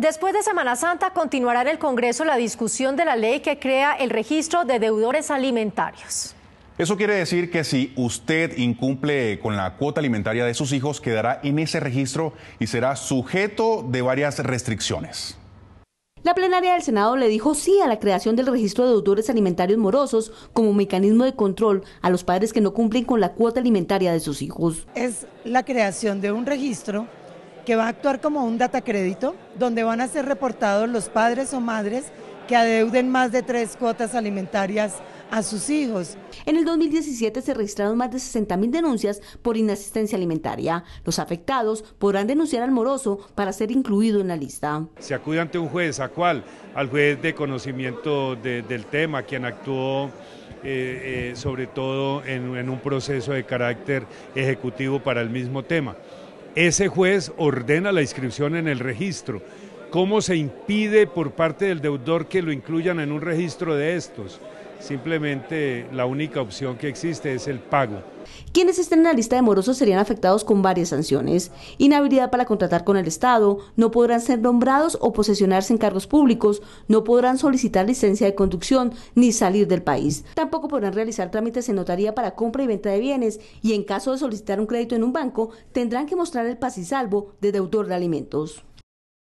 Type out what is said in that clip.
Después de Semana Santa continuará en el Congreso la discusión de la ley que crea el registro de deudores alimentarios. Eso quiere decir que si usted incumple con la cuota alimentaria de sus hijos, quedará en ese registro y será sujeto de varias restricciones. La plenaria del Senado le dijo sí a la creación del registro de deudores alimentarios morosos como mecanismo de control a los padres que no cumplen con la cuota alimentaria de sus hijos. Es la creación de un registro que va a actuar como un data crédito, donde van a ser reportados los padres o madres que adeuden más de tres cuotas alimentarias a sus hijos. En el 2017 se registraron más de 60.000 denuncias por inasistencia alimentaria. Los afectados podrán denunciar al moroso para ser incluido en la lista. Se acude ante un juez, ¿a cuál? Al juez de conocimiento del tema, quien actuó eh, eh, sobre todo en un proceso de carácter ejecutivo para el mismo tema ese juez ordena la inscripción en el registro. ¿Cómo se impide por parte del deudor que lo incluyan en un registro de estos? Simplemente la única opción que existe es el pago. Quienes estén en la lista de morosos serían afectados con varias sanciones. Inhabilidad para contratar con el Estado, no podrán ser nombrados o posesionarse en cargos públicos, no podrán solicitar licencia de conducción ni salir del país. Tampoco podrán realizar trámites en notaría para compra y venta de bienes y en caso de solicitar un crédito en un banco tendrán que mostrar el pasisalvo de deudor de alimentos.